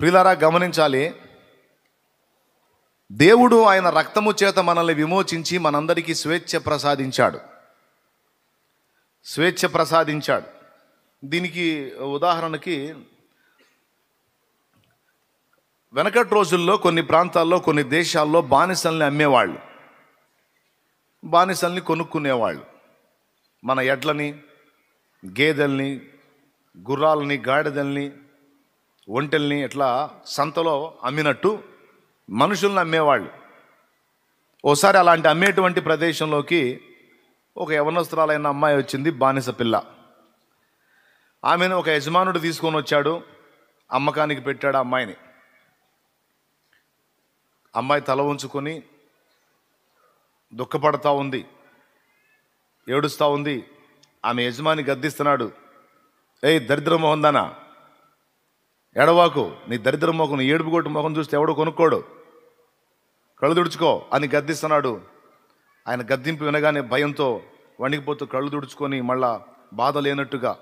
ప్రిలారా గమనించాలి దేవుడు ఆయన రక్తము చేత మనల్ని విమోచించి మనందరికీ స్వేచ్ఛ ప్రసాదించాడు స్వేచ్ఛ ప్రసాదించాడు దీనికి ఉదాహరణకి వెనకటి రోజుల్లో కొన్ని ప్రాంతాల్లో కొన్ని దేశాల్లో బానిసల్ని అమ్మేవాళ్ళు బానిసల్ని కొనుక్కునేవాళ్ళు మన ఎడ్లని గేదెల్ని గుర్రాలని గాడిదల్ని ఒంటెల్ని ఇట్లా సంతలో అమ్మినట్టు మనుషుల్ని అమ్మేవాళ్ళు ఓసారి అలాంటి అమ్మేటువంటి ప్రదేశంలోకి ఒక యవనస్తురాలైన అమ్మాయి వచ్చింది బానిస పిల్ల ఆమెను ఒక యజమానుడు తీసుకొని వచ్చాడు అమ్మకానికి పెట్టాడు అమ్మాయిని అమ్మాయి తల ఉంచుకొని దుఃఖపడతా ఉంది ఏడుస్తూ ఉంది ఆమె యజమాని గద్దిస్తున్నాడు ఏ దరిద్రమోహందనా ఎడవాకు నీ దరిద్ర మొఖం నీ ఏడుపు కొట్టు ముఖం చూస్తే ఎవడో కొనుక్కోడు కళ్ళు తుడుచుకో అని గద్దిస్తున్నాడు ఆయన గద్దింపు వినగానే భయంతో వణికిపోతూ కళ్ళు తుడుచుకొని మళ్ళా బాధ లేనట్టుగా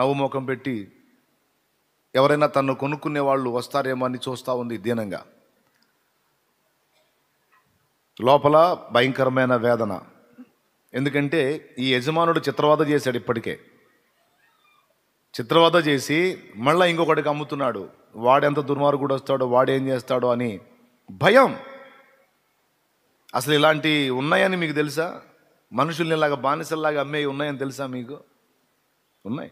నవ్వు ముఖం పెట్టి ఎవరైనా తను కొనుక్కునే వాళ్ళు వస్తారేమో అని చూస్తూ ఉంది దీనంగా లోపల భయంకరమైన వేదన ఎందుకంటే ఈ యజమానుడు చిత్రవాద చేశాడు ఇప్పటికే చిత్రవద చేసి మళ్ళీ ఇంకొకటికి అమ్ముతున్నాడు వాడెంత దుర్మార్గుడు వస్తాడో వాడేం చేస్తాడో అని భయం అసలు ఇలాంటి ఉన్నాయని మీకు తెలుసా మనుషుల్ని ఇలాగా బానిసల్లాగా అమ్మేవి ఉన్నాయని తెలుసా మీకు ఉన్నాయి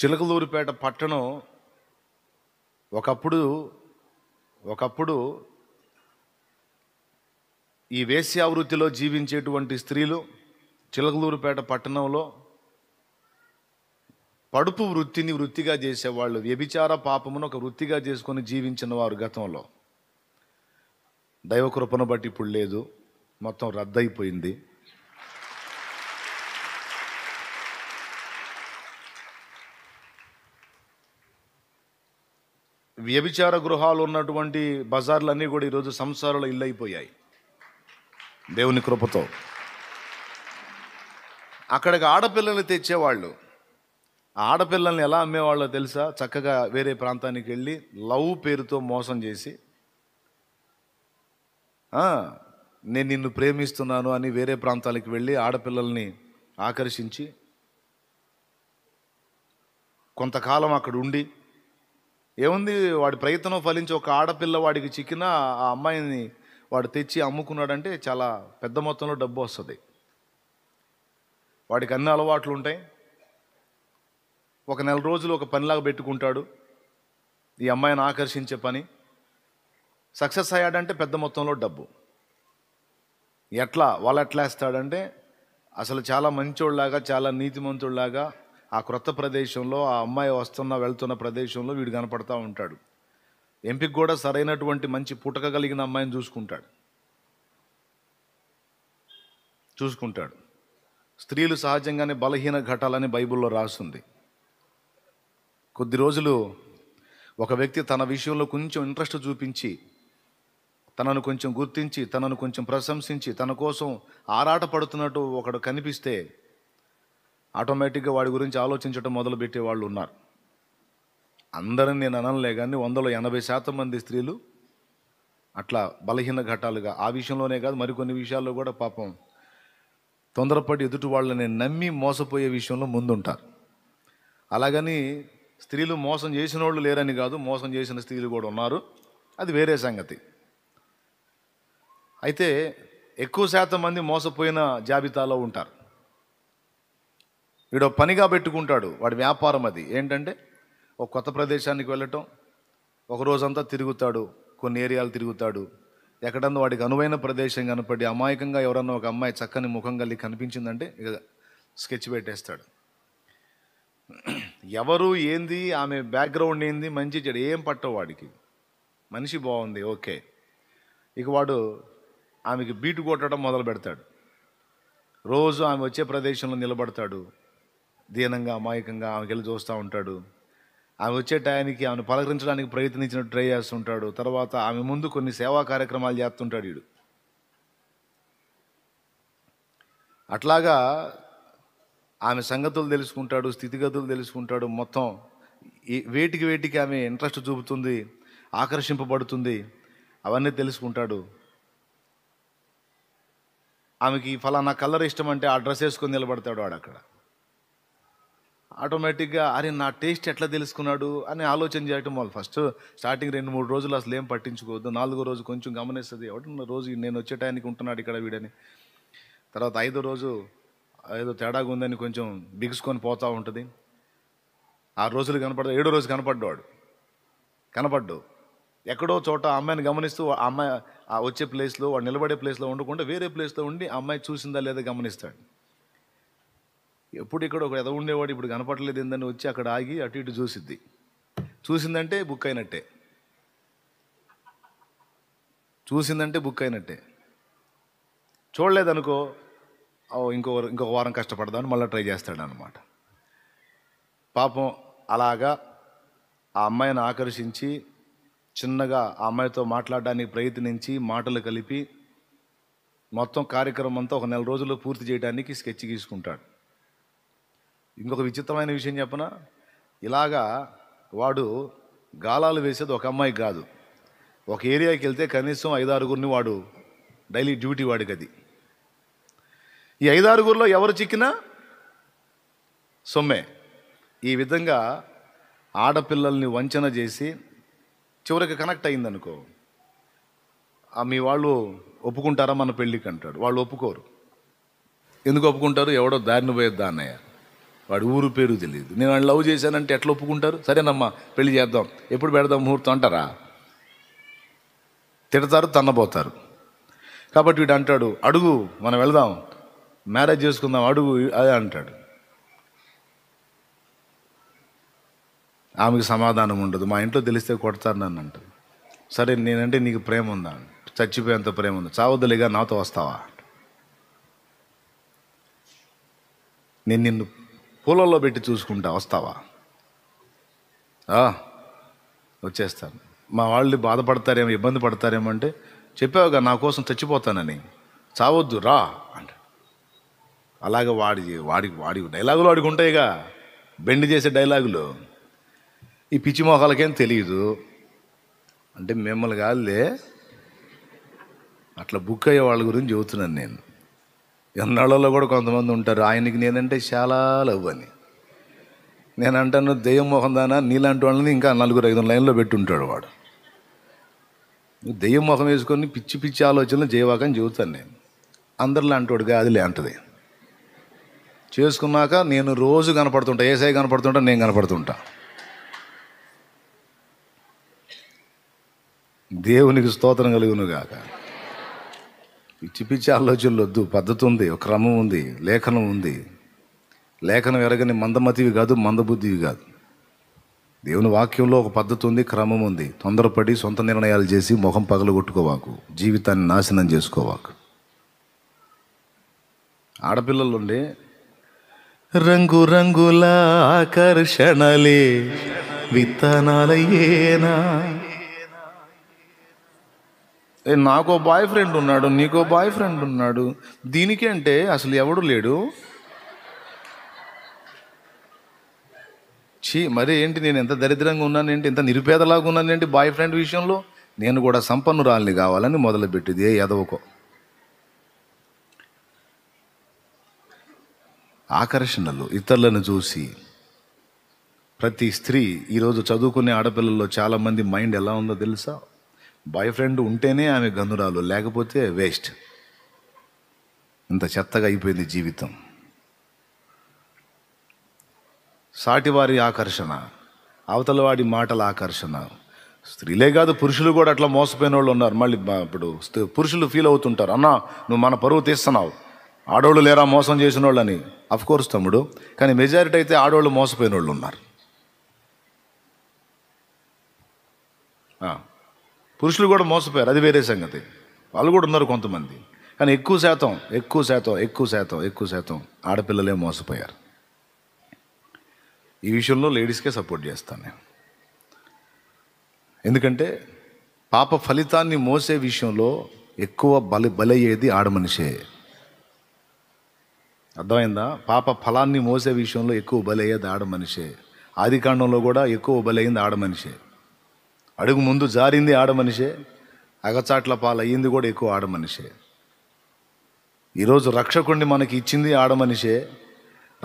చిలకలూరిపేట పట్టణం ఒకప్పుడు ఒకప్పుడు ఈ వేశ్యావృత్తిలో జీవించేటువంటి స్త్రీలు చిలకలూరుపేట పట్టణంలో పడుపు వృత్తిని వృత్తిగా చేసేవాళ్ళు వ్యభిచార పాపమును ఒక వృత్తిగా చేసుకొని జీవించిన వారు గతంలో దైవకృపను బట్టి ఇప్పుడు లేదు మొత్తం రద్దయిపోయింది వ్యభిచార గృహాలు ఉన్నటువంటి బజార్లన్నీ కూడా ఈరోజు సంసారంలో ఇల్లు అయిపోయాయి దేవుని కృపతో అక్కడికి ఆడపిల్లల్ని తెచ్చేవాళ్ళు ఆడపిల్లల్ని ఎలా అమ్మేవాళ్ళో తెలుసా చక్కగా వేరే ప్రాంతానికి వెళ్ళి లవ్ పేరుతో మోసం చేసి నేను నిన్ను ప్రేమిస్తున్నాను అని వేరే ప్రాంతాలకు వెళ్ళి ఆడపిల్లల్ని ఆకర్షించి కొంతకాలం అక్కడ ఉండి ఏముంది వాడి ప్రయత్నం ఫలించి ఒక ఆడపిల్ల వాడికి చిక్కిన ఆ అమ్మాయిని వాడు తెచ్చి అమ్ముకున్నాడంటే చాలా పెద్ద మొత్తంలో డబ్బు వస్తుంది వాడికి అన్ని అలవాట్లు ఉంటాయి ఒక నెల రోజులు ఒక పనిలాగా పెట్టుకుంటాడు ఈ అమ్మాయిని ఆకర్షించే పని సక్సెస్ అయ్యాడంటే పెద్ద మొత్తంలో డబ్బు ఎట్లా వాళ్ళు ఎట్లా వేస్తాడంటే అసలు చాలా మంచోళ్ళలాగా చాలా నీతిమంతుడిలాగా ఆ క్రొత్త ప్రదేశంలో ఆ అమ్మాయి వస్తున్న వెళ్తున్న ప్రదేశంలో వీడు కనపడతా ఉంటాడు ఎంపిక కూడా సరైనటువంటి మంచి పుటక కలిగిన అమ్మాయిని చూసుకుంటాడు చూసుకుంటాడు స్త్రీలు సహజంగానే బలహీన ఘటాలని బైబిల్లో రాస్తుంది కొద్ది రోజులు ఒక వ్యక్తి తన విషయంలో కొంచెం ఇంట్రెస్ట్ చూపించి తనను కొంచెం గుర్తించి తనను కొంచెం ప్రశంసించి తన కోసం ఆరాట పడుతున్నట్టు ఒకడు కనిపిస్తే ఆటోమేటిక్గా వాడి గురించి ఆలోచించడం మొదలుపెట్టే వాళ్ళు ఉన్నారు అందరిని నేను అనలే కానీ వందలో ఎనభై శాతం మంది స్త్రీలు అట్లా బలహీన ఘటాలుగా ఆ విషయంలోనే కాదు మరికొన్ని విషయాల్లో కూడా పాపం తొందరపడి ఎదుటి వాళ్ళని నమ్మి మోసపోయే విషయంలో ముందుంటారు అలాగని స్త్రీలు మోసం చేసిన వాళ్ళు లేరని కాదు మోసం చేసిన స్త్రీలు కూడా ఉన్నారు అది వేరే సంగతి అయితే ఎక్కువ శాతం మంది మోసపోయిన జాబితాలో ఉంటారు వీడు పనిగా పెట్టుకుంటాడు వాడి వ్యాపారం అది ఏంటంటే ఒక కొత్త ప్రదేశానికి వెళ్ళటం ఒక రోజంతా తిరుగుతాడు కొన్ని ఏరియాలు తిరుగుతాడు ఎక్కడన్నా వాడికి అనువైన ప్రదేశం కనపడి అమాయకంగా ఎవరన్నా ఒక అమ్మాయి చక్కని ముఖం కలిగి కనిపించిందంటే ఇక స్కెచ్ పెట్టేస్తాడు ఎవరు ఏంది ఆమె బ్యాక్గ్రౌండ్ ఏంది మంచి చెడు ఏం పట్టవు వాడికి మనిషి బాగుంది ఓకే ఇక వాడు ఆమెకి బీటు కొట్టడం మొదలు పెడతాడు రోజు ఆమె వచ్చే ప్రదేశంలో నిలబడతాడు దీనంగా అమాయకంగా ఆమెకి వెళ్ళి చూస్తూ ఉంటాడు ఆమె వచ్చే టయానికి ఆమెను పలకరించడానికి ప్రయత్నించినట్టు ట్రై చేస్తుంటాడు తర్వాత ఆమె ముందు కొన్ని సేవా కార్యక్రమాలు చేస్తుంటాడు వీడు అట్లాగా ఆమె సంగతులు తెలుసుకుంటాడు స్థితిగతులు తెలుసుకుంటాడు మొత్తం వేటికి వేటికి ఆమె ఇంట్రెస్ట్ చూపుతుంది ఆకర్షింపబడుతుంది అవన్నీ తెలుసుకుంటాడు ఆమెకి ఫలానా కలర్ ఇష్టం అంటే ఆ డ్రెస్ వేసుకొని నిలబడతాడు వాడు అక్కడ ఆటోమేటిక్గా అరే నా టేస్ట్ ఎట్లా తెలుసుకున్నాడు అని ఆలోచన చేయటం వాళ్ళు ఫస్ట్ స్టార్టింగ్ రెండు మూడు రోజులు అసలు ఏం పట్టించుకోవద్దు నాలుగో రోజు కొంచెం గమనిస్తుంది ఒకటి రోజు నేను వచ్చే టైంకి ఉంటున్నాడు ఇక్కడ వీడని తర్వాత ఐదో రోజు ఏదో తేడాగా ఉందని కొంచెం బిగుసుకొని పోతూ ఉంటుంది ఆ రోజులు కనపడ్డా ఏడో రోజు కనపడ్డాడు కనపడ్డు ఎక్కడో చోట అమ్మాయిని గమనిస్తూ ఆ అమ్మాయి వచ్చే ప్లేస్లో వాడు నిలబడే ప్లేస్లో ఉండకుండా వేరే ప్లేస్లో ఉండి అమ్మాయి చూసిందా లేదా గమనిస్తాడు ఎప్పుడు ఇక్కడ ఒక ఎదవ ఉండేవాడు ఇప్పుడు కనపడలేదు ఏందని వచ్చి అక్కడ ఆగి అటు ఇటు చూసిద్ది చూసిందంటే బుక్ అయినట్టే చూసిందంటే బుక్ అయినట్టే చూడలేదనుకో ఇంకో ఇంకొక వారం కష్టపడదామని మళ్ళీ ట్రై చేస్తాడనమాట పాపం అలాగా ఆ అమ్మాయిని ఆకర్షించి చిన్నగా ఆ అమ్మాయితో మాట్లాడడానికి ప్రయత్నించి మాటలు కలిపి మొత్తం కార్యక్రమం అంతా ఒక నెల రోజుల్లో పూర్తి చేయడానికి స్కెచ్ గీసుకుంటాడు ఇంకొక విచిత్రమైన విషయం చెప్పన ఇలాగా వాడు గాలాలు వేసేది ఒక అమ్మాయికి కాదు ఒక ఏరియాకి వెళ్తే కనీసం ఐదారుగురిని వాడు డైలీ డ్యూటీ వాడికి అది ఈ ఐదారుగురిలో ఎవరు చిక్కినా సొమ్మే ఈ విధంగా ఆడపిల్లల్ని వంచన చేసి చివరికి కనెక్ట్ అయిందనుకో మీ వాళ్ళు ఒప్పుకుంటారా మన పెళ్ళికి అంటాడు వాళ్ళు ఒప్పుకోరు ఎందుకు ఒప్పుకుంటారు ఎవడో దారిని పోయేద్దా అన్నయ్య వాడి ఊరు పేరు తెలియదు నేను వాడిని లవ్ చేశానంటే ఎట్లా ఒప్పుకుంటారు సరేనమ్మా పెళ్లి చేద్దాం ఎప్పుడు పెడదాం ముహూర్తం అంటారా తిడతారు తన్నబోతారు కాబట్టి వీడు అంటాడు అడుగు మనం వెళదాం మ్యారేజ్ చేసుకుందాం అడుగు అదే అంటాడు ఆమెకు సమాధానం ఉండదు మా ఇంట్లో తెలిస్తే కొడతారు నన్ను అంటారు సరే నేనంటే నీకు ప్రేమ ఉందా చచ్చిపోయేంత ప్రేమ ఉంది చావద్దులేగా నాతో వస్తావా నేను నిన్ను పూలల్లో పెట్టి చూసుకుంటా వస్తావా వచ్చేస్తాను మా వాళ్ళు బాధపడతారేమో ఇబ్బంది పడతారేమో అంటే చెప్పావుగా నా కోసం చచ్చిపోతానని చావద్దు రా అంట అలాగే వాడి వాడి వాడి డైలాగులు వాడికి ఉంటాయిగా బెండ్ చేసే డైలాగులు ఈ పిచ్చి మొహాలకేం తెలియదు అంటే మిమ్మల్ని కాదులే అట్లా బుక్ అయ్యే వాళ్ళ గురించి చెబుతున్నాను నేను ఎన్నాళ్ళలో కూడా కొంతమంది ఉంటారు ఆయనకి నేనంటే చాలా లవ్ అని నేను అంటాను దెయ్యం మొహం దానా నీలాంటి వాళ్ళని ఇంకా నలుగురు ఐదు లైన్లో పెట్టుంటాడు వాడు దెయ్యం మొహం వేసుకొని పిచ్చి పిచ్చి ఆలోచనలు జయవాకని చెబుతాను నేను అందరిలో వాడు కాదులే అంటది చేసుకున్నాక నేను రోజు కనపడుతుంటా ఏసై కనపడుతుంటా నేను కనపడుతుంటా దేవునికి స్తోత్రం కలుగును కాక పిచ్చి పిచ్చి ఆలోచనలు వద్దు పద్ధతి ఉంది ఒక క్రమం ఉంది లేఖనం ఉంది లేఖనం ఎరగని మందమతివి కాదు మందబుద్ధివి కాదు దేవుని వాక్యంలో ఒక పద్ధతి ఉంది క్రమం ఉంది తొందరపడి సొంత నిర్ణయాలు చేసి ముఖం పగలగొట్టుకోవాకు జీవితాన్ని నాశనం చేసుకోవాకు ఆడపిల్లలుండి రంగు రంగుల ఆకర్షణలే విత్తనాలయేనా నాకో బాయ్ ఫ్రెండ్ ఉన్నాడు నీకో బాయ్ ఫ్రెండ్ ఉన్నాడు అంటే అసలు ఎవడు లేడు చీ మరి ఏంటి నేను ఎంత దరిద్రంగా ఉన్నానేంటి ఎంత నిరుపేదలాగా ఉన్నానేంటి బాయ్ ఫ్రెండ్ విషయంలో నేను కూడా సంపన్నురాలిని కావాలని మొదలుపెట్టింది ఏ ఎదవకో ఆకర్షణలు ఇతరులను చూసి ప్రతి స్త్రీ ఈరోజు చదువుకునే ఆడపిల్లల్లో చాలామంది మైండ్ ఎలా ఉందో తెలుసా బాయ్ ఫ్రెండ్ ఉంటేనే ఆమె గనురాలు లేకపోతే వేస్ట్ ఇంత చెత్తగా అయిపోయింది జీవితం సాటివారి ఆకర్షణ అవతలవాడి మాటల ఆకర్షణ స్త్రీలే కాదు పురుషులు కూడా అట్లా మోసపోయిన వాళ్ళు ఉన్నారు మళ్ళీ ఇప్పుడు పురుషులు ఫీల్ అవుతుంటారు అన్న నువ్వు మన పరువు తీస్తున్నావు ఆడవాళ్ళు లేరా మోసం చేసిన వాళ్ళని కోర్స్ తమ్ముడు కానీ మెజారిటీ అయితే ఆడవాళ్ళు మోసపోయిన వాళ్ళు ఉన్నారు పురుషులు కూడా మోసపోయారు అది వేరే సంగతి వాళ్ళు కూడా ఉన్నారు కొంతమంది కానీ ఎక్కువ శాతం ఎక్కువ శాతం ఎక్కువ శాతం ఎక్కువ శాతం ఆడపిల్లలే మోసపోయారు ఈ విషయంలో లేడీస్కే సపోర్ట్ చేస్తాను నేను ఎందుకంటే పాప ఫలితాన్ని మోసే విషయంలో ఎక్కువ బలి బలయ్యేది ఆడమనిషే అర్థమైందా పాప ఫలాన్ని మోసే విషయంలో ఎక్కువ బలయ్యేది ఆడమనిషే ఆది కాండంలో కూడా ఎక్కువ బలయ్యింది ఆడమనిషే అడుగు ముందు జారింది ఆడమనిషే అగచాట్ల పాలయ్యింది కూడా ఎక్కువ ఆడమనిషే ఈరోజు రక్షకుణ్ణి మనకి ఇచ్చింది ఆడమనిషే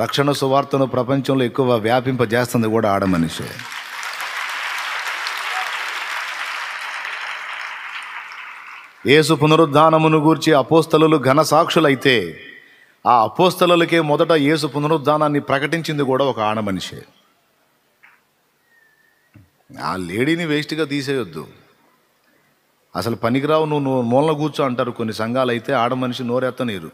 రక్షణ సువార్తను ప్రపంచంలో ఎక్కువ వ్యాపింపజేస్తుంది కూడా ఆడమనిషే యేసు పునరుద్ధానమును గూర్చి అపోస్తలు ఘన సాక్షులైతే ఆ అపోస్తలకే మొదట యేసు పునరుద్ధానాన్ని ప్రకటించింది కూడా ఒక ఆడమనిషే ఆ లేడీని వేస్ట్గా తీసేయొద్దు అసలు పనికిరావు నువ్వు నువ్వు మూలన కూర్చో అంటారు కొన్ని సంఘాలు అయితే ఆడ మనిషి నోరెత్తనీరు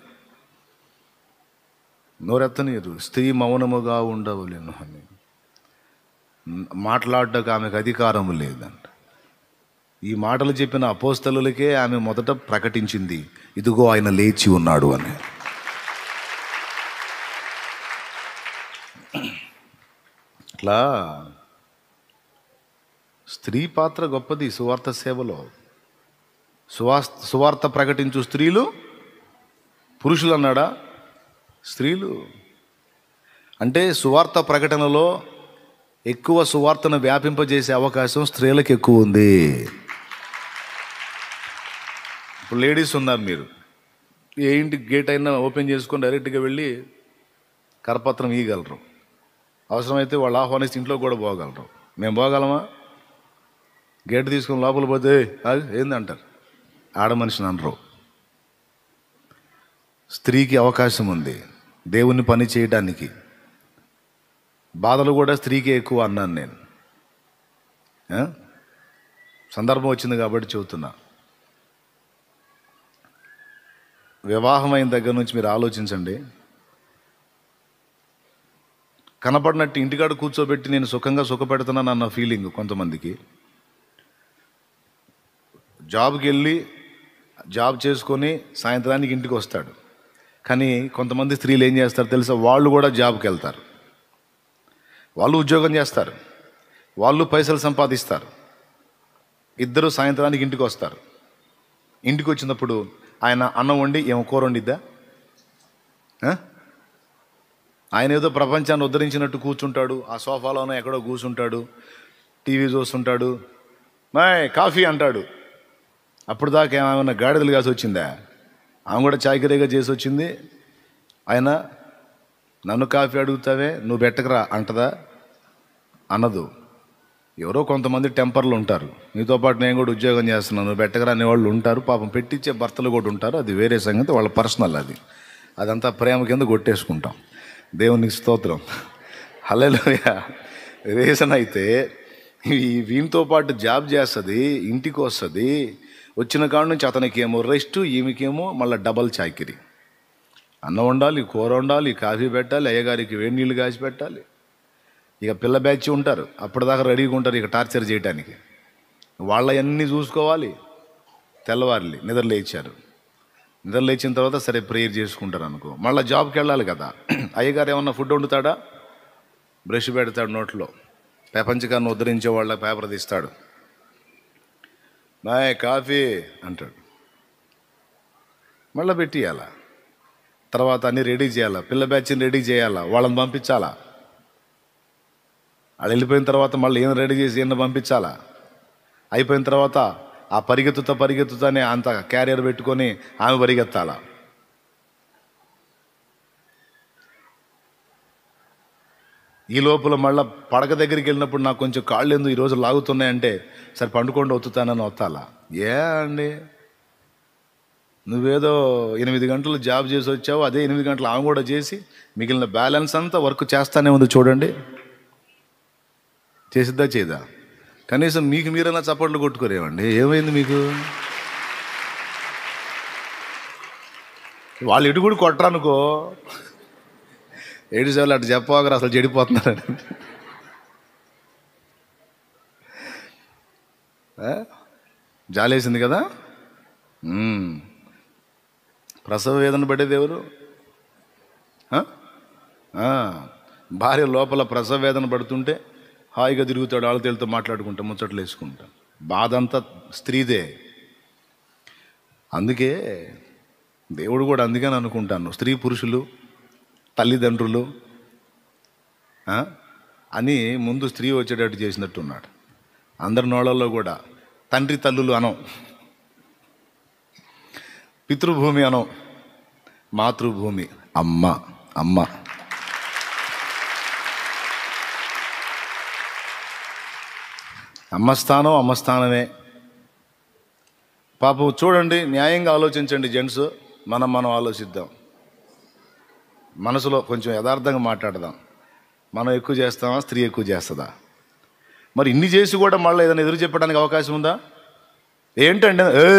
నోరెత్తనీరు స్త్రీ మౌనముగా ఉండవలేను అని మాట్లాడటకు ఆమెకు అధికారం లేదంట ఈ మాటలు చెప్పిన అపోస్తలులకే ఆమె మొదట ప్రకటించింది ఇదిగో ఆయన లేచి ఉన్నాడు అని అట్లా స్త్రీ పాత్ర గొప్పది సువార్త సేవలో సువార్త సువార్త ప్రకటించు స్త్రీలు పురుషులు అన్నాడా స్త్రీలు అంటే సువార్త ప్రకటనలో ఎక్కువ సువార్తను వ్యాపింపజేసే అవకాశం స్త్రీలకు ఎక్కువ ఉంది ఇప్పుడు లేడీస్ ఉన్నారు మీరు ఏ ఇంటి గేట్ అయినా ఓపెన్ చేసుకొని డైరెక్ట్గా వెళ్ళి కరపత్రం ఇవ్వగలరు అవసరమైతే వాళ్ళు ఆహ్వానిస్తే ఇంట్లో కూడా పోగలరు మేము పోగలమా గేట్ తీసుకొని లోపల పోతే ఏందంటారు ఆడ మనిషిని అనరు స్త్రీకి అవకాశం ఉంది దేవుణ్ణి పని చేయడానికి బాధలు కూడా స్త్రీకే ఎక్కువ అన్నాను నేను సందర్భం వచ్చింది కాబట్టి చెబుతున్నా వివాహం అయిన దగ్గర నుంచి మీరు ఆలోచించండి కనపడినట్టు ఇంటికాడ కూర్చోబెట్టి నేను సుఖంగా సుఖపెడుతున్నాను అన్న ఫీలింగ్ కొంతమందికి జాబ్కి వెళ్ళి జాబ్ చేసుకొని సాయంత్రానికి ఇంటికి వస్తాడు కానీ కొంతమంది స్త్రీలు ఏం చేస్తారు తెలుసా వాళ్ళు కూడా జాబ్కి వెళ్తారు వాళ్ళు ఉద్యోగం చేస్తారు వాళ్ళు పైసలు సంపాదిస్తారు ఇద్దరు సాయంత్రానికి ఇంటికి వస్తారు ఇంటికి వచ్చినప్పుడు ఆయన అన్నం వండి ఏమో కూర వండిద్దా ఆయన ఏదో ప్రపంచాన్ని ఉద్ధరించినట్టు కూర్చుంటాడు ఆ సోఫాలోనో ఎక్కడో కూర్చుంటాడు టీవీ చూస్తుంటాడు మాయ్ కాఫీ అంటాడు అప్పుడు దాకా ఏమైనా గాడిదలు కాసి వచ్చిందా ఆమె కూడా చాకరీగా చేసి వచ్చింది ఆయన నన్ను కాఫీ అడుగుతావే నువ్వు బెట్టకరా అంటదా అనదు ఎవరో కొంతమంది టెంపర్లు ఉంటారు నీతో పాటు నేను కూడా ఉద్యోగం చేస్తున్నాను నువ్వు బెట్టకరా అనేవాళ్ళు ఉంటారు పాపం పెట్టించే భర్తలు కూడా ఉంటారు అది వేరే సంగతి వాళ్ళ పర్సనల్ అది అదంతా ప్రేమ కింద కొట్టేసుకుంటాం దేవునికి స్తోత్రం హలో రీజన్ అయితే వీంతో పాటు జాబ్ చేస్తుంది ఇంటికి వస్తుంది వచ్చిన కాడ నుంచి అతనికి ఏమో రెస్ట్ ఈమెకేమో మళ్ళీ డబల్ చాకిరీ అన్నం వండాలి కూర వండాలి కాఫీ పెట్టాలి అయ్యగారికి వేడి నీళ్ళు కాసి పెట్టాలి ఇక పిల్ల బ్యాచ్ ఉంటారు అప్పటిదాకా రెడీగా ఉంటారు ఇక టార్చర్ చేయడానికి అన్నీ చూసుకోవాలి తెల్లవారి నిద్ర లేచారు నిద్ర లేచిన తర్వాత సరే ప్రేయర్ చేసుకుంటారు అనుకో మళ్ళీ జాబ్కి వెళ్ళాలి కదా అయ్యగారు ఏమన్నా ఫుడ్ వండుతాడా బ్రష్ పెడతాడు నోట్లో ప్రపంచకాన్ని ఉద్ధరించే వాళ్ళకి పేపర్ తీస్తాడు నాయ కాఫీ అంటాడు మళ్ళీ పెట్టియాలా తర్వాత అన్నీ రెడీ చేయాలా పిల్ల బ్యాచ్ని రెడీ చేయాలా వాళ్ళని పంపించాలా వాళ్ళు వెళ్ళిపోయిన తర్వాత మళ్ళీ ఏం రెడీ చేసి ఏమన్నా పంపించాలా అయిపోయిన తర్వాత ఆ పరిగెత్తుతా పరిగెత్తుతానే అంత క్యారియర్ పెట్టుకొని ఆమె పరిగెత్తాలా ఈ లోపల మళ్ళీ పడక దగ్గరికి వెళ్ళినప్పుడు నాకు కొంచెం కాళ్ళు ఎందుకు ఈరోజు లాగుతున్నాయంటే సరే పండుకోండి ఒత్తుతానని వత్తాలా ఏ అండి నువ్వేదో ఎనిమిది గంటలు జాబ్ చేసి వచ్చావు అదే ఎనిమిది గంటలు ఆమె కూడా చేసి మిగిలిన బ్యాలెన్స్ అంతా వర్క్ చేస్తానే ఉంది చూడండి చేసిద్దా చేదా కనీసం మీకు మీరైనా చప్పట్లు కొట్టుకోరేవండి ఏమైంది మీకు వాళ్ళు ఇటు కూడా కొట్టరనుకో సేవలు అటు చెప్పవగరు అసలు చెడిపోతున్నారు జాలేసింది కదా ప్రసవ వేదన పడేది ఎవరు భార్య లోపల ప్రసవ వేదన పడుతుంటే హాయిగా తిరుగుతాడు ఆడతీళ్ళతో మాట్లాడుకుంటా ముచ్చట్లు వేసుకుంటా బాధ అంతా స్త్రీదే అందుకే దేవుడు కూడా అందుకని అనుకుంటాను స్త్రీ పురుషులు తల్లిదండ్రులు అని ముందు స్త్రీ వచ్చేటట్టు చేసినట్టున్నాడు అందరి నోళ్ళల్లో కూడా తండ్రి తల్లులు అనం పితృభూమి అనం మాతృభూమి అమ్మ అమ్మ అమ్మస్థానం అమ్మస్థానమే పాపం చూడండి న్యాయంగా ఆలోచించండి జెంట్స్ మనం మనం ఆలోచిద్దాం మనసులో కొంచెం యథార్థంగా మాట్లాడదాం మనం ఎక్కువ చేస్తామా స్త్రీ ఎక్కువ చేస్తుందా మరి ఇన్ని చేసి కూడా మళ్ళీ ఏదైనా ఎదురు చెప్పడానికి అవకాశం ఉందా ఏంటండి ఏ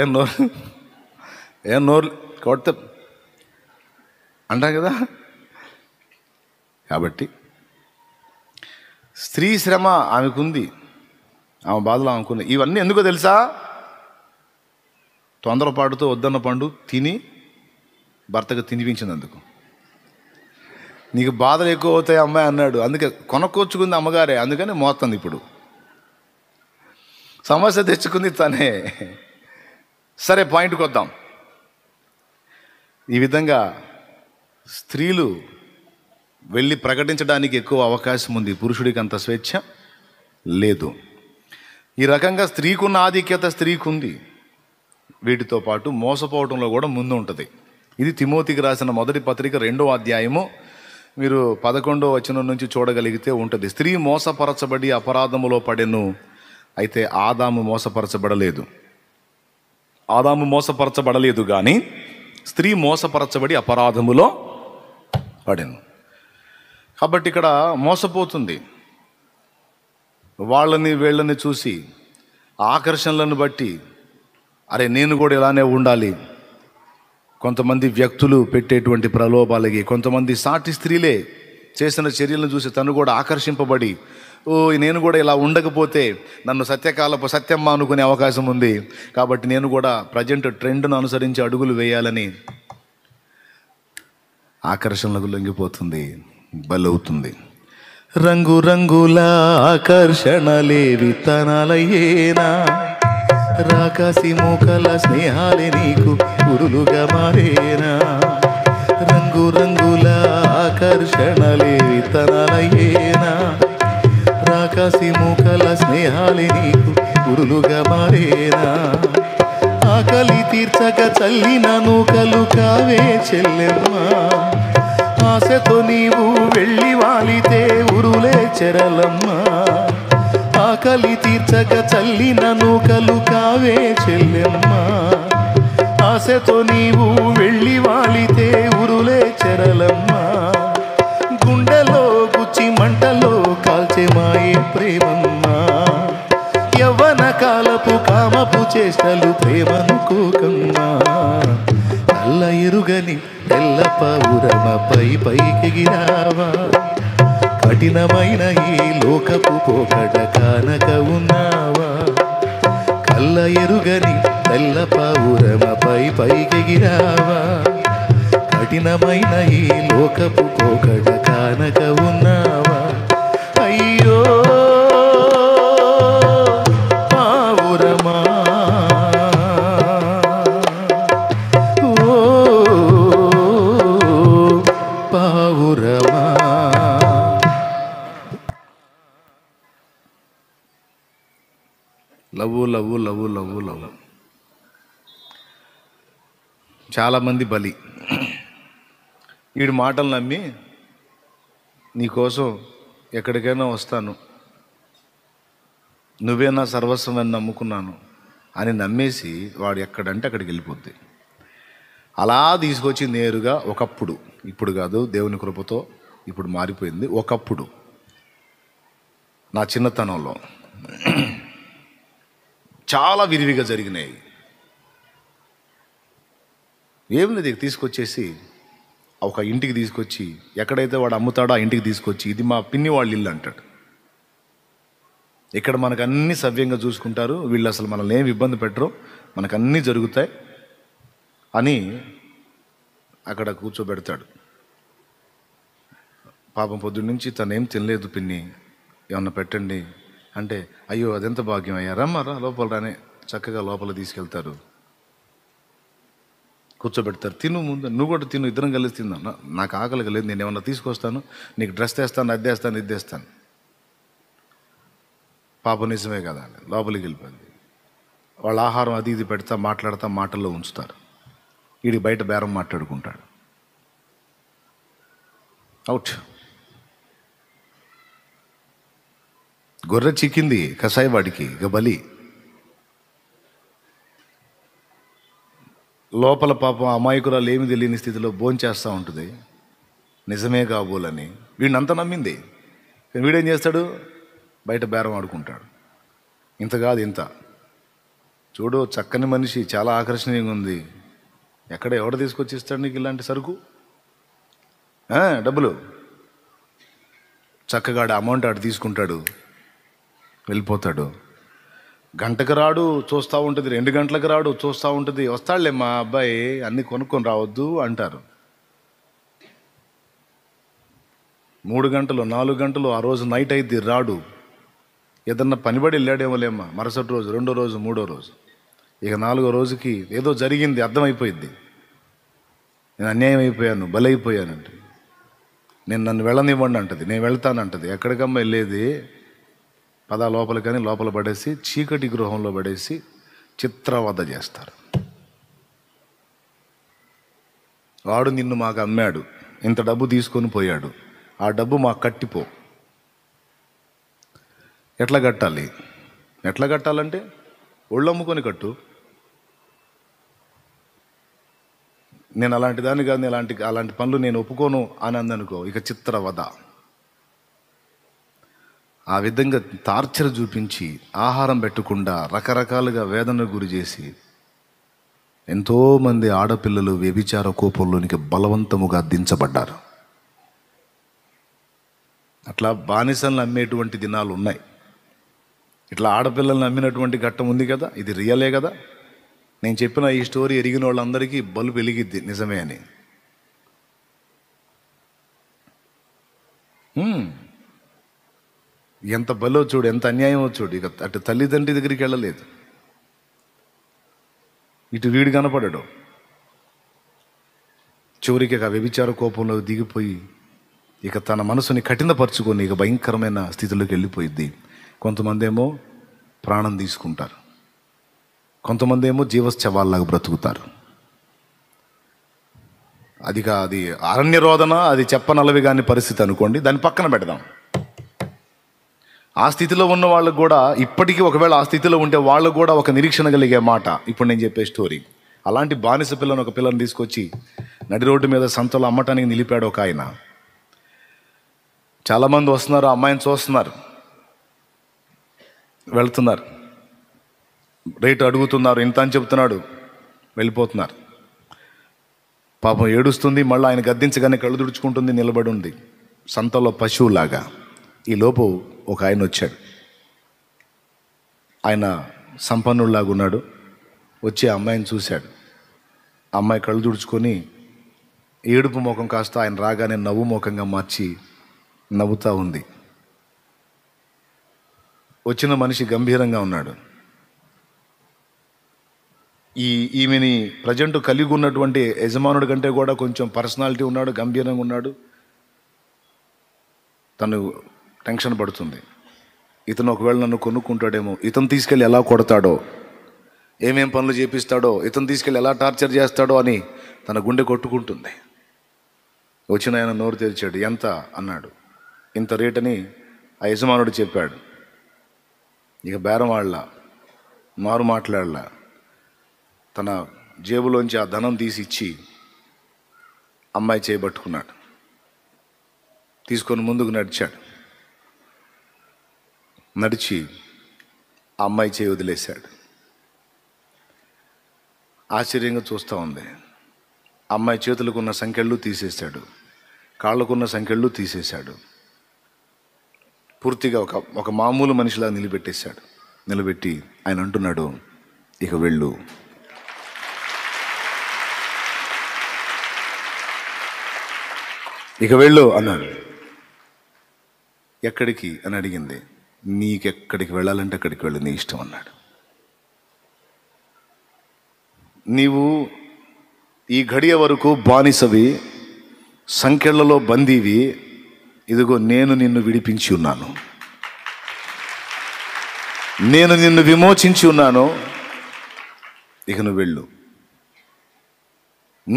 ఏం నోరు ఏం నోరు కొడితే అంటా కదా కాబట్టి స్త్రీ శ్రమ ఆమెకుంది ఆమె బాధలు ఆమెకుంది ఇవన్నీ ఎందుకో తెలుసా తొందరపాటుతో వద్దన్న పండు తిని భర్తకు తినిపించినందుకు నీకు బాధలు ఎక్కువ అవుతాయి అమ్మాయి అన్నాడు అందుకే కొనకొచ్చుకుంది అమ్మగారే అందుకని మోస్తుంది ఇప్పుడు సమస్య తెచ్చుకుంది తనే సరే పాయింట్కి వద్దాం ఈ విధంగా స్త్రీలు వెళ్ళి ప్రకటించడానికి ఎక్కువ అవకాశం ఉంది పురుషుడికి అంత స్వేచ్ఛ లేదు ఈ రకంగా స్త్రీకున్న ఆధిక్యత స్త్రీకుంది వీటితో పాటు మోసపోవడంలో కూడా ముందు ఉంటుంది ఇది తిమోతికి రాసిన మొదటి పత్రిక రెండో అధ్యాయము మీరు పదకొండో వచనం నుంచి చూడగలిగితే ఉంటుంది స్త్రీ మోసపరచబడి అపరాధములో పడెను అయితే ఆదాము మోసపరచబడలేదు ఆదాము మోసపరచబడలేదు కానీ స్త్రీ మోసపరచబడి అపరాధములో పడెను కాబట్టి ఇక్కడ మోసపోతుంది వాళ్ళని వీళ్ళని చూసి ఆకర్షణలను బట్టి అరే నేను కూడా ఇలానే ఉండాలి కొంతమంది వ్యక్తులు పెట్టేటువంటి ప్రలోభాలకి కొంతమంది సాటి స్త్రీలే చేసిన చర్యలను చూసి తను కూడా ఆకర్షింపబడి ఓ నేను కూడా ఇలా ఉండకపోతే నన్ను సత్యకాలపు సత్యం అనుకునే అవకాశం ఉంది కాబట్టి నేను కూడా ప్రజెంట్ ట్రెండ్ను అనుసరించి అడుగులు వేయాలని ఆకర్షణలకు లొంగిపోతుంది బలవుతుంది ఆకర్షణ లేవి తనాలయేనా రాకాసి మోకల స్నేహాలే నీకు గురులుగా మారేనా రంగు రంగుల ఆకర్షణలే విత్తనాలయ్యేనా రాకాసి మోకల స్నేహాలే నీకు గురులుగా మారేనా ఆకలి తీర్చక చల్లిన నూకలు కావే చెల్లెమ్మా ఆశతో నీవు వెళ్ళి వాలితే ఉరులే చెరలమ్మా ఆకలి తీర్చక చల్లిన నూకలు కావే చెల్లెమ్మ ఆశతో నీవు వెళ్ళి వాలితే ఉరులే చెరలమ్మ గుండెలో గుచ్చి మంటలో కాల్చే మాయే ప్రేమమ్మ యవ్వన కాలపు కామపు చేష్టలు ప్రేమనుకోకమ్మా నల్ల ఎరుగని తెల్ల పైకి గిరావా కఠినమైన ఈ లోకపు పోకడ కానక ఉన్నావా కళ్ళ ఎరుగని తెల్ల పావురమపై పైకెగిరావా కఠినమైన ఈ లోకపు పోకడ కానక ఉన్నావా చాలామంది బలి వీడి మాటలు నమ్మి నీకోసం ఎక్కడికైనా వస్తాను నువ్వే నా సర్వస్వం అని నమ్ముకున్నాను అని నమ్మేసి వాడు ఎక్కడంటే అక్కడికి వెళ్ళిపోద్ది అలా తీసుకొచ్చి నేరుగా ఒకప్పుడు ఇప్పుడు కాదు దేవుని కృపతో ఇప్పుడు మారిపోయింది ఒకప్పుడు నా చిన్నతనంలో చాలా విరివిగా జరిగినాయి ఏం లేదు తీసుకొచ్చేసి ఒక ఇంటికి తీసుకొచ్చి ఎక్కడైతే వాడు అమ్ముతాడో ఆ ఇంటికి తీసుకొచ్చి ఇది మా పిన్ని వాళ్ళు ఇల్లు అంటాడు ఇక్కడ మనకు అన్ని సవ్యంగా చూసుకుంటారు వీళ్ళు అసలు మనల్ని ఏమి ఇబ్బంది పెట్టరు మనకు అన్నీ జరుగుతాయి అని అక్కడ కూర్చోబెడతాడు పాపం పొద్దున్న నుంచి ఏం తినలేదు పిన్ని ఏమన్నా పెట్టండి అంటే అయ్యో అదెంత భాగ్యం అయ్యా మరా లోపల రానే చక్కగా లోపల తీసుకెళ్తారు కూర్చోబెడతారు తిను ముందు నువ్వు కూడా తిను ఇద్దరం కలిసి తిందా నాకు ఆకలి లేదు నేను ఏమన్నా తీసుకొస్తాను నీకు డ్రెస్ తెస్తాను అద్దేస్తాను ఇద్దేస్తాను పాప నిజమే కదా లోపలికి వెళ్ళిపోయింది వాళ్ళ ఆహారం అది ఇది పెడతా మాట్లాడతా మాటల్లో ఉంచుతారు వీడి బయట బేరం మాట్లాడుకుంటాడు అవుట్ గొర్రె చిక్కింది కసాయి వాడికి ఇక బలి లోపల పాపం అమాయకురాలు ఏమి తెలియని స్థితిలో భోంచేస్తూ ఉంటుంది నిజమే కాబోలని వీడినంతా నమ్మింది వీడేం చేస్తాడు బయట బేరం ఆడుకుంటాడు ఇంత కాదు ఇంత చూడు చక్కని మనిషి చాలా ఆకర్షణీయంగా ఉంది ఎక్కడ ఎవడ తీసుకొచ్చి ఇస్తాడు నీకు ఇలాంటి సరుకు డబ్బులు చక్కగా అమౌంట్ ఆడు తీసుకుంటాడు వెళ్ళిపోతాడు గంటకు రాడు చూస్తూ ఉంటుంది రెండు గంటలకు రాడు చూస్తూ ఉంటుంది వస్తాడులే మా అబ్బాయి అన్నీ కొనుక్కొని రావద్దు అంటారు మూడు గంటలు నాలుగు గంటలు ఆ రోజు నైట్ అయితే రాడు ఏదన్నా పనిబడి వెళ్ళాడేమోలేమ్మా మరుసటి రోజు రెండో రోజు మూడో రోజు ఇక నాలుగో రోజుకి ఏదో జరిగింది అర్థమైపోయింది నేను అన్యాయం అయిపోయాను బలైపోయానంటే నేను నన్ను వెళ్ళనివ్వండి అంటది నేను వెళ్తానంటది ఎక్కడికమ్మా వెళ్ళేది పద లోపల కానీ లోపల పడేసి చీకటి గృహంలో పడేసి చిత్రవద చేస్తారు వాడు నిన్ను మాకు అమ్మాడు ఇంత డబ్బు తీసుకొని పోయాడు ఆ డబ్బు మాకు కట్టిపో ఎట్లా కట్టాలి ఎట్లా కట్టాలంటే ఒళ్ళమ్ముకొని కట్టు నేను అలాంటి దాన్ని కాదు అలాంటి అలాంటి పనులు నేను ఒప్పుకోను అని అందనుకో ఇక చిత్రవద ఆ విధంగా టార్చర్ చూపించి ఆహారం పెట్టకుండా రకరకాలుగా వేదనకు గురి చేసి ఎంతోమంది ఆడపిల్లలు వ్యభిచార కోపంలోనికి బలవంతముగా దించబడ్డారు అట్లా బానిసలను అమ్మేటువంటి దినాలు ఉన్నాయి ఇట్లా ఆడపిల్లల్ని అమ్మినటువంటి ఘట్టం ఉంది కదా ఇది రియలే కదా నేను చెప్పిన ఈ స్టోరీ ఎరిగిన వాళ్ళందరికీ బలు వెలిగిద్ది నిజమే అని ఎంత బలో చూడు ఎంత అన్యాయమో చూడు ఇక అటు తల్లిదండ్రి దగ్గరికి వెళ్ళలేదు ఇటు వీడు కనపడడు చివరికి ఇక వ్యభిచార కోపంలో దిగిపోయి ఇక తన మనసుని కఠినపరుచుకొని ఇక భయంకరమైన స్థితిలోకి వెళ్ళిపోయింది కొంతమంది ఏమో ప్రాణం తీసుకుంటారు కొంతమంది ఏమో జీవశ్చవాళ్ళలాగా బ్రతుకుతారు అదిగా అది అరణ్య రోదన అది చెప్పనలవి కాని పరిస్థితి అనుకోండి దాన్ని పక్కన పెడదాం ఆ స్థితిలో ఉన్న వాళ్ళకు కూడా ఇప్పటికీ ఒకవేళ ఆ స్థితిలో ఉంటే వాళ్ళకు కూడా ఒక నిరీక్షణ కలిగే మాట ఇప్పుడు నేను చెప్పే స్టోరీ అలాంటి బానిస పిల్లను ఒక పిల్లని తీసుకొచ్చి నడి రోడ్డు మీద సంతలో అమ్మటానికి నిలిపాడు ఒక ఆయన చాలామంది వస్తున్నారు అమ్మాయిని చూస్తున్నారు వెళ్తున్నారు రేటు అడుగుతున్నారు ఇంత అని చెప్తున్నాడు వెళ్ళిపోతున్నారు పాపం ఏడుస్తుంది మళ్ళీ ఆయన గద్దించగానే కళ్ళు తుడుచుకుంటుంది నిలబడి ఉంది సంతలో పశువులాగా ఈలోపు ఒక ఆయన వచ్చాడు ఆయన సంపన్నుడిలాగా ఉన్నాడు వచ్చి అమ్మాయిని చూశాడు అమ్మాయి కళ్ళు తుడుచుకొని ఏడుపు ముఖం కాస్త ఆయన రాగానే నవ్వు ముఖంగా మార్చి నవ్వుతూ ఉంది వచ్చిన మనిషి గంభీరంగా ఉన్నాడు ఈ ఈమెని ప్రజెంట్ కలిగి ఉన్నటువంటి యజమానుడి కంటే కూడా కొంచెం పర్సనాలిటీ ఉన్నాడు గంభీరంగా ఉన్నాడు తను టెన్షన్ పడుతుంది ఇతను ఒకవేళ నన్ను కొనుక్కుంటాడేమో ఇతను తీసుకెళ్ళి ఎలా కొడతాడో ఏమేం పనులు చేపిస్తాడో ఇతను తీసుకెళ్ళి ఎలా టార్చర్ చేస్తాడో అని తన గుండె కొట్టుకుంటుంది వచ్చిన ఆయన నోరు తెరిచాడు ఎంత అన్నాడు ఇంత రేటని ఆ యజమానుడు చెప్పాడు ఇక బేరం వాళ్ళ మారు మాట్లాడలా తన జేబులోంచి ఆ ధనం తీసి ఇచ్చి అమ్మాయి చేయబట్టుకున్నాడు తీసుకొని ముందుకు నడిచాడు నడిచి ఆ అమ్మాయి చేయి వదిలేశాడు ఆశ్చర్యంగా చూస్తూ ఉంది అమ్మాయి చేతులకు ఉన్న సంఖ్యలు తీసేశాడు కాళ్ళకున్న సంఖ్యలు తీసేశాడు పూర్తిగా ఒక ఒక మామూలు మనిషిలా నిలబెట్టేశాడు నిలబెట్టి ఆయన అంటున్నాడు ఇక వెళ్ళు ఇక వెళ్ళు అన్నాడు ఎక్కడికి అని అడిగింది నీకెక్కడికి వెళ్ళాలంటే అక్కడికి వెళ్ళి నీ ఇష్టం అన్నాడు నీవు ఈ గడియ వరకు బానిసవి సంఖ్యలలో బందీవి ఇదిగో నేను నిన్ను విడిపించి ఉన్నాను నేను నిన్ను విమోచించి ఉన్నాను ఇక నువ్వు వెళ్ళు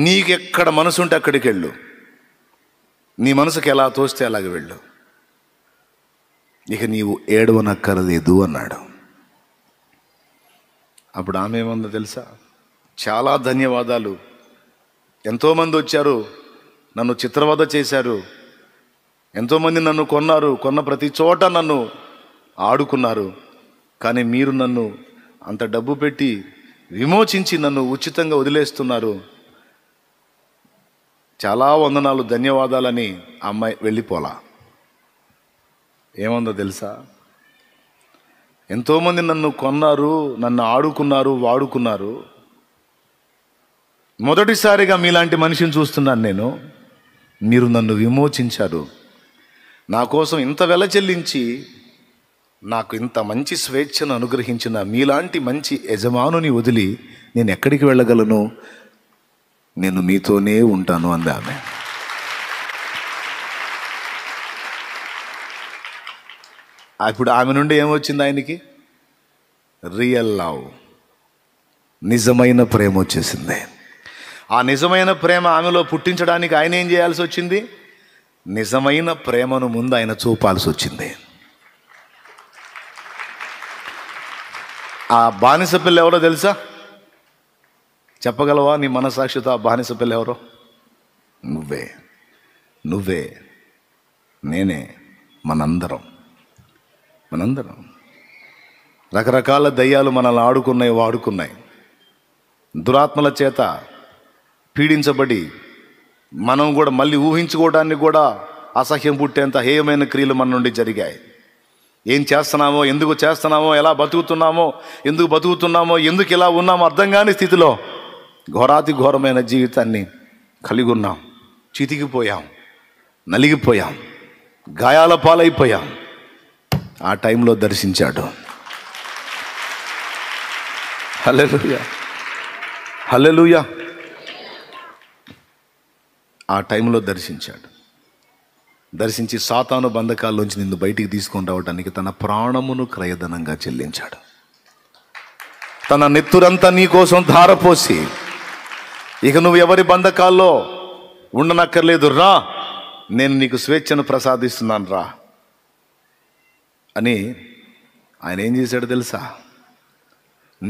నీకెక్కడ మనసు ఉంటే అక్కడికి వెళ్ళు నీ మనసుకి ఎలా తోస్తే అలాగే వెళ్ళు ఇక నీవు ఏడవనక్కరలేదు అన్నాడు అప్పుడు ఆమె ఏమందో తెలుసా చాలా ధన్యవాదాలు ఎంతోమంది వచ్చారు నన్ను చిత్రవద చేశారు ఎంతోమంది నన్ను కొన్నారు కొన్న ప్రతి చోట నన్ను ఆడుకున్నారు కానీ మీరు నన్ను అంత డబ్బు పెట్టి విమోచించి నన్ను ఉచితంగా వదిలేస్తున్నారు చాలా వందనాలు ధన్యవాదాలని అమ్మాయి వెళ్ళిపోలా ఏముందో తెలుసా ఎంతోమంది నన్ను కొన్నారు నన్ను ఆడుకున్నారు వాడుకున్నారు మొదటిసారిగా మీలాంటి మనిషిని చూస్తున్నాను నేను మీరు నన్ను విమోచించారు నా కోసం ఇంత వెల చెల్లించి నాకు ఇంత మంచి స్వేచ్ఛను అనుగ్రహించిన మీలాంటి మంచి యజమానుని వదిలి నేను ఎక్కడికి వెళ్ళగలను నేను మీతోనే ఉంటాను అంది ఆమె ఇప్పుడు ఆమె నుండి ఏమొచ్చింది ఆయనకి రియల్ లవ్ నిజమైన ప్రేమ వచ్చేసింది ఆ నిజమైన ప్రేమ ఆమెలో పుట్టించడానికి ఆయన ఏం చేయాల్సి వచ్చింది నిజమైన ప్రేమను ముందు ఆయన చూపాల్సి వచ్చింది ఆ బానిస పిల్ల ఎవరో తెలుసా చెప్పగలవా నీ మనసాక్షితో ఆ బానిస పిల్ల ఎవరో నువ్వే నువ్వే నేనే మనందరం మనందరం రకరకాల దయ్యాలు మనల్ని ఆడుకున్నాయి వాడుకున్నాయి దురాత్మల చేత పీడించబడి మనం కూడా మళ్ళీ ఊహించుకోవడానికి కూడా అసహ్యం పుట్టేంత హేయమైన క్రియలు మన నుండి జరిగాయి ఏం చేస్తున్నామో ఎందుకు చేస్తున్నామో ఎలా బతుకుతున్నామో ఎందుకు బతుకుతున్నామో ఎందుకు ఇలా ఉన్నామో అర్థం కాని స్థితిలో ఘోరాతి ఘోరమైన జీవితాన్ని కలిగి ఉన్నాం చితికిపోయాం నలిగిపోయాం గాయాల పాలైపోయాం ఆ టైంలో దర్శించాడు హలెలుయా హలెలుయా ఆ టైంలో దర్శించాడు దర్శించి సాతాను బంధకాల్లోంచి నిన్ను బయటికి తీసుకొని రావడానికి తన ప్రాణమును క్రయధనంగా చెల్లించాడు తన నెత్తురంతా నీకోసం ధారపోసి ఇక నువ్వు ఎవరి బంధకాల్లో ఉండనక్కర్లేదు రా నేను నీకు స్వేచ్ఛను ప్రసాదిస్తున్నాను రా అని ఆయన ఏం చేశాడు తెలుసా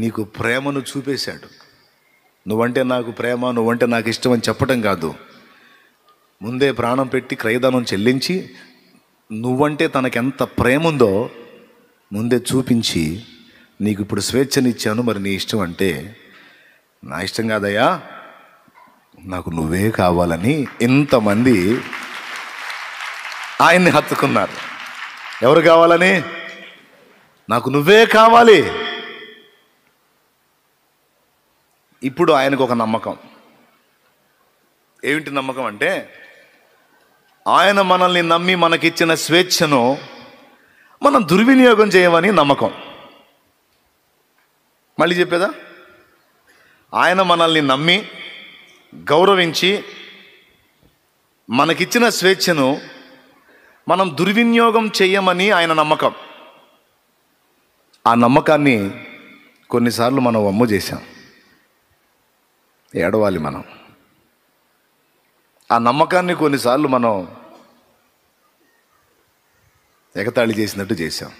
నీకు ప్రేమను చూపేశాడు నువ్వంటే నాకు ప్రేమ నువ్వంటే నాకు ఇష్టం అని చెప్పటం కాదు ముందే ప్రాణం పెట్టి క్రయదానం చెల్లించి నువ్వంటే తనకెంత ప్రేమ ఉందో ముందే చూపించి నీకు ఇప్పుడు స్వేచ్ఛనిచ్చాను మరి నీ ఇష్టం అంటే నా ఇష్టం కాదయ్యా నాకు నువ్వే కావాలని ఇంతమంది ఆయన్ని హత్తుకున్నారు ఎవరు కావాలని నాకు నువ్వే కావాలి ఇప్పుడు ఆయనకు ఒక నమ్మకం ఏమిటి నమ్మకం అంటే ఆయన మనల్ని నమ్మి మనకిచ్చిన స్వేచ్ఛను మనం దుర్వినియోగం చేయమని నమ్మకం మళ్ళీ చెప్పేదా ఆయన మనల్ని నమ్మి గౌరవించి మనకిచ్చిన స్వేచ్ఛను మనం దుర్వినియోగం చేయమని ఆయన నమ్మకం ఆ నమ్మకాన్ని కొన్నిసార్లు మనం వమ్ము చేశాం ఏడవాలి మనం ఆ నమ్మకాన్ని కొన్నిసార్లు మనం ఎగతాళి చేసినట్టు చేశాం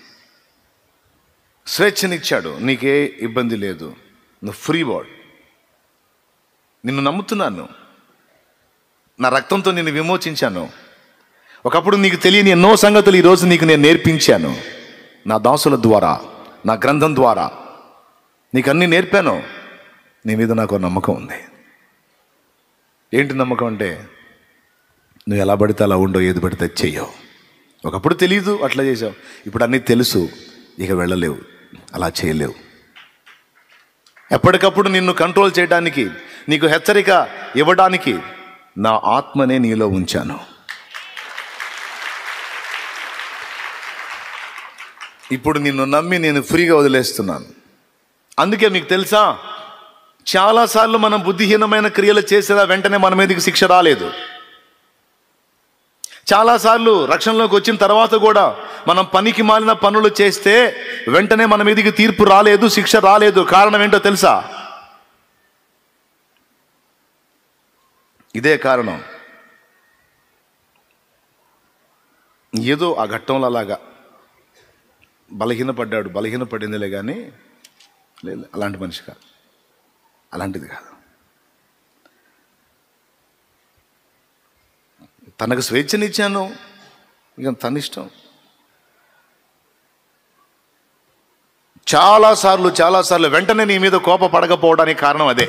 స్వేచ్ఛనిచ్చాడు నీకే ఇబ్బంది లేదు నువ్వు ఫ్రీ బాడ్ నిన్ను నమ్ముతున్నాను నా రక్తంతో నిన్ను విమోచించాను ఒకప్పుడు నీకు తెలియని ఎన్నో సంగతులు ఈరోజు నీకు నేను నేర్పించాను నా దాసుల ద్వారా నా గ్రంథం ద్వారా నీకు అన్నీ నేర్పాను నీ మీద నాకు నమ్మకం ఉంది ఏంటి నమ్మకం అంటే నువ్వు ఎలా పడితే అలా ఉండో ఏది పడితే చెయ్యవు ఒకప్పుడు తెలియదు అట్లా చేసావు ఇప్పుడు అన్నీ తెలుసు ఇక వెళ్ళలేవు అలా చేయలేవు ఎప్పటికప్పుడు నిన్ను కంట్రోల్ చేయడానికి నీకు హెచ్చరిక ఇవ్వడానికి నా ఆత్మనే నీలో ఉంచాను ఇప్పుడు నిన్ను నమ్మి నేను ఫ్రీగా వదిలేస్తున్నాను అందుకే మీకు తెలుసా చాలాసార్లు మనం బుద్ధిహీనమైన క్రియలు చేసేదా వెంటనే మన మీదకి శిక్ష రాలేదు చాలాసార్లు రక్షణలోకి వచ్చిన తర్వాత కూడా మనం పనికి మాలిన పనులు చేస్తే వెంటనే మన మీదకి తీర్పు రాలేదు శిక్ష రాలేదు కారణం ఏంటో తెలుసా ఇదే కారణం ఏదో ఆ ఘట్టంలో అలాగా బలహీనపడ్డాడు బలహీనపడిందిలే కానీ లేదు అలాంటి మనిషి కాదు అలాంటిది కాదు తనకు స్వేచ్ఛనిచ్చాను ఇక తన ఇష్టం చాలాసార్లు చాలాసార్లు వెంటనే నీ మీద కోప పడకపోవడానికి కారణం అదే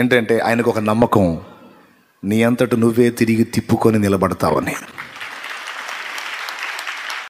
ఏంటంటే ఆయనకు ఒక నమ్మకం నీ అంతట నువ్వే తిరిగి తిప్పుకొని నిలబడతావని